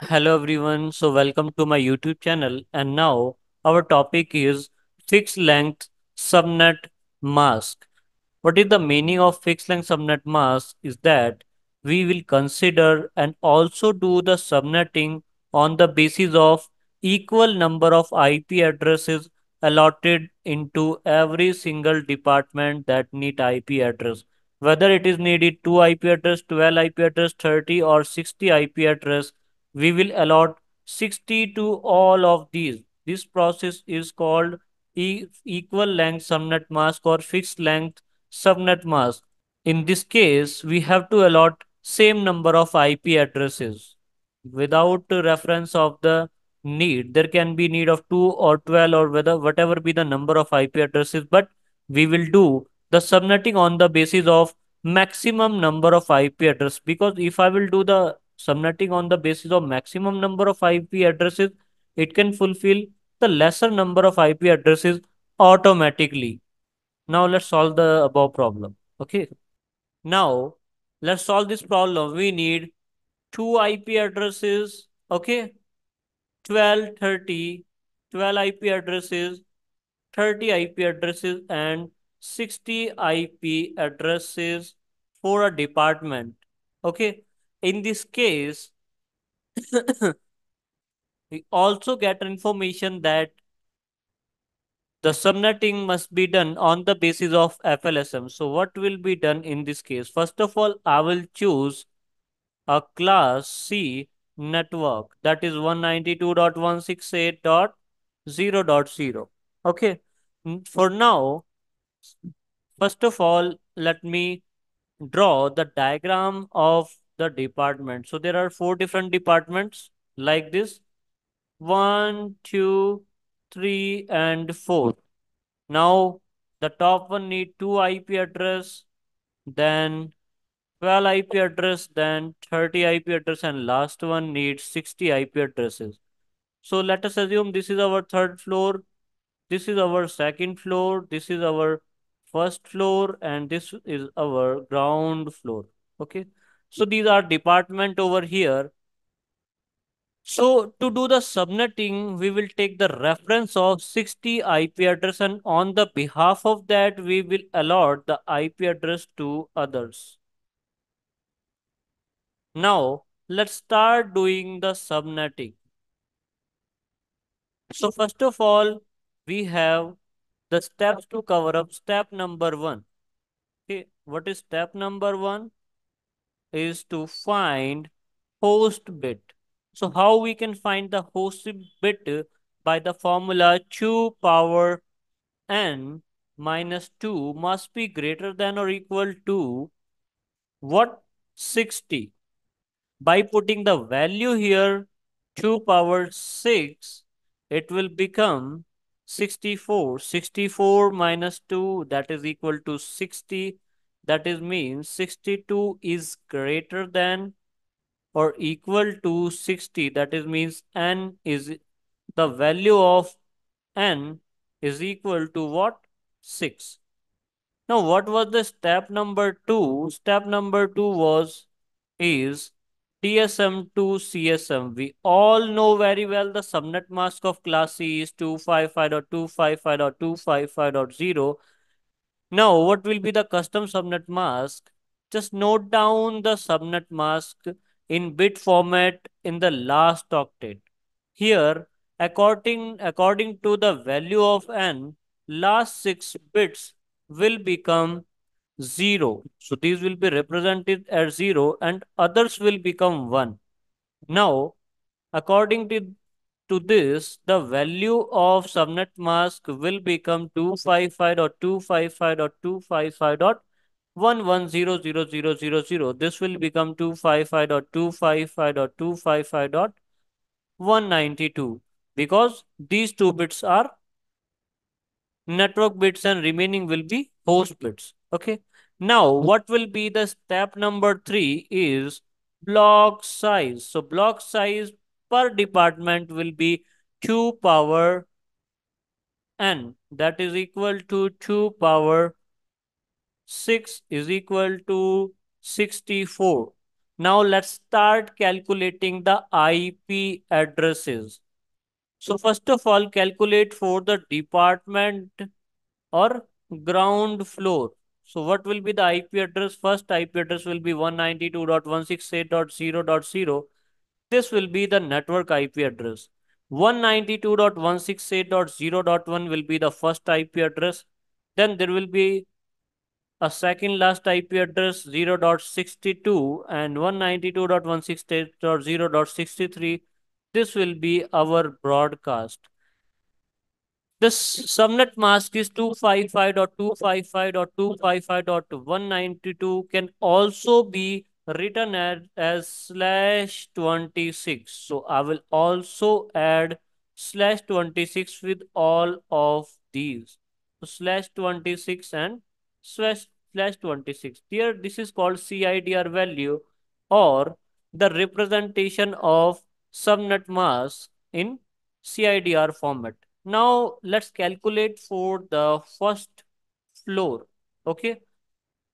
Hello everyone, so welcome to my YouTube channel and now our topic is fixed length subnet mask. What is the meaning of fixed length subnet mask is that we will consider and also do the subnetting on the basis of equal number of IP addresses allotted into every single department that need IP address. Whether it is needed 2 IP address, 12 IP address, 30 or 60 IP address, we will allot 60 to all of these. This process is called e equal length subnet mask or fixed length subnet mask. In this case, we have to allot same number of IP addresses without reference of the need. There can be need of 2 or 12 or whether whatever be the number of IP addresses, but we will do the subnetting on the basis of maximum number of IP address because if I will do the subnetting on the basis of maximum number of IP addresses, it can fulfill the lesser number of IP addresses automatically. Now let's solve the above problem. Okay. Now let's solve this problem. We need two IP addresses. Okay. 12, 30, 12 IP addresses, 30 IP addresses and 60 IP addresses for a department. Okay in this case, we also get information that the subnetting must be done on the basis of FLSM. So what will be done in this case? First of all, I will choose a class C network that is 192.168.0.0. Okay. For now, first of all, let me draw the diagram of the department. So there are four different departments like this. One, two, three, and four. Now the top one need two IP address, then 12 IP address, then 30 IP address, and last one needs 60 IP addresses. So let us assume this is our third floor, this is our second floor, this is our first floor, and this is our ground floor. Okay. So these are department over here. So to do the subnetting, we will take the reference of 60 IP address and on the behalf of that, we will allot the IP address to others. Now, let's start doing the subnetting. So first of all, we have the steps to cover up. Step number one. Okay, what is step number one? is to find host bit. So how we can find the host bit by the formula 2 power n minus 2 must be greater than or equal to what 60 by putting the value here 2 power 6 it will become 64 64 minus 2 that is equal to 60 that is means 62 is greater than or equal to 60. That is means n is the value of n is equal to what? 6. Now, what was the step number 2? Step number 2 was, is TSM to CSM. We all know very well the subnet mask of class C is 255.255.255.0 now, what will be the custom subnet mask? Just note down the subnet mask in bit format in the last octet. Here, according, according to the value of n, last 6 bits will become 0. So, these will be represented as 0 and others will become 1. Now, according to to this, the value of subnet mask will become 255.255.255.1100000. This will become 255.255.255.192 because these two bits are network bits and remaining will be host bits. Okay. Now, what will be the step number three is block size. So block size per department will be 2 power n that is equal to 2 power 6 is equal to 64. Now let's start calculating the IP addresses. So first of all, calculate for the department or ground floor. So what will be the IP address? First IP address will be 192.168.0.0 this will be the network IP address. 192.168.0.1 will be the first IP address. Then there will be a second last IP address 0.62 and 192.168.0.63. This will be our broadcast. This subnet mask is 255.255.255.192 can also be written as, as slash 26. So I will also add slash 26 with all of these. So slash 26 and slash, slash 26. Here this is called CIDR value or the representation of subnet mask in CIDR format. Now let's calculate for the first floor. Okay.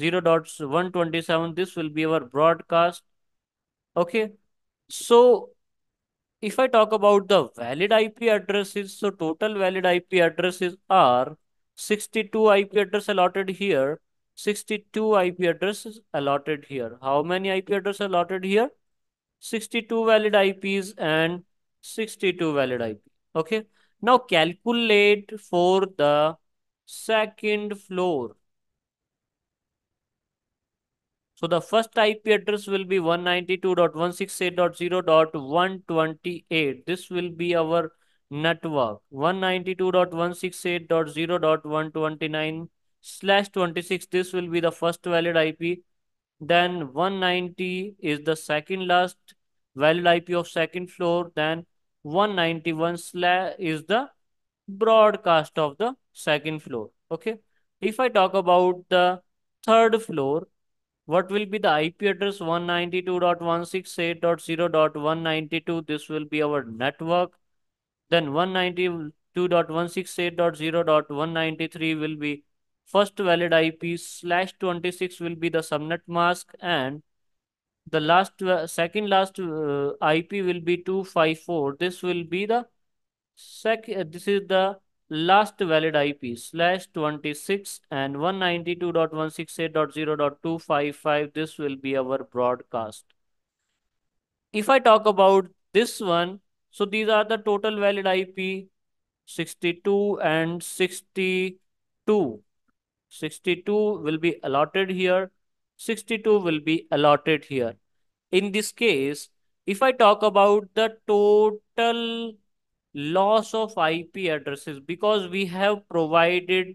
0.127 this will be our broadcast okay so if i talk about the valid ip addresses so total valid ip addresses are 62 ip address allotted here 62 ip addresses allotted here how many ip addresses allotted here 62 valid ips and 62 valid ip okay now calculate for the second floor so the first IP address will be 192.168.0.128. This will be our network 192.168.0.129 slash 26. This will be the first valid IP. Then 190 is the second last valid IP of second floor. Then 191 slash is the broadcast of the second floor. Okay. If I talk about the third floor, what will be the IP address 192.168.0.192? This will be our network. Then 192.168.0.193 will be first valid IP slash 26 will be the subnet mask and the last uh, second last uh, IP will be 254. This will be the sec. Uh, this is the last valid IP slash 26 and 192.168.0.255. This will be our broadcast. If I talk about this one, so these are the total valid IP 62 and 62. 62 will be allotted here. 62 will be allotted here. In this case, if I talk about the total loss of IP addresses because we have provided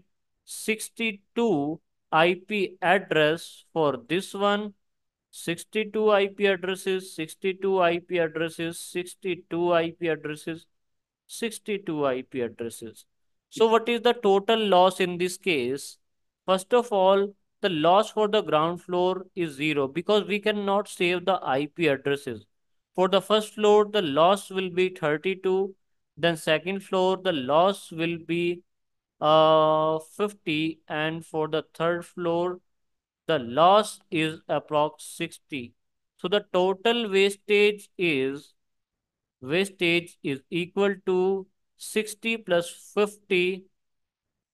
62 IP address for this one, 62 IP addresses, 62 IP addresses, 62 IP addresses, 62 IP addresses. So what is the total loss in this case? First of all, the loss for the ground floor is zero because we cannot save the IP addresses. For the first floor, the loss will be 32. Then second floor, the loss will be uh, 50 and for the third floor, the loss is approx 60. So the total wastage is wastage is equal to 60 plus 50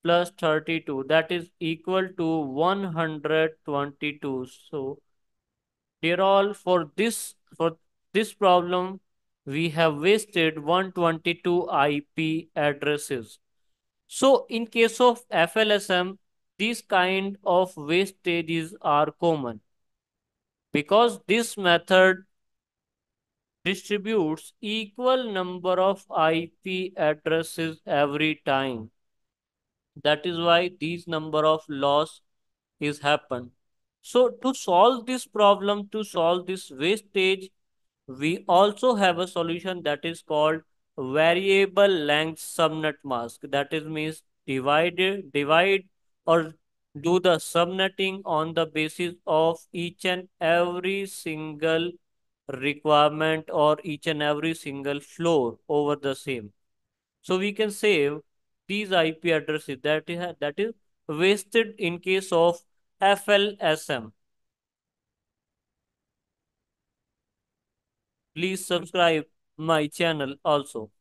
plus 32 that is equal to 122. So dear all for this for this problem we have wasted 122 IP addresses. So in case of FLSM, these kind of wastages are common because this method distributes equal number of IP addresses every time. That is why these number of loss is happen. So to solve this problem, to solve this wastage, we also have a solution that is called variable length subnet mask. That is means divide, divide or do the subnetting on the basis of each and every single requirement or each and every single floor over the same. So we can save these IP addresses that is, that is wasted in case of FLSM. Please subscribe my channel also.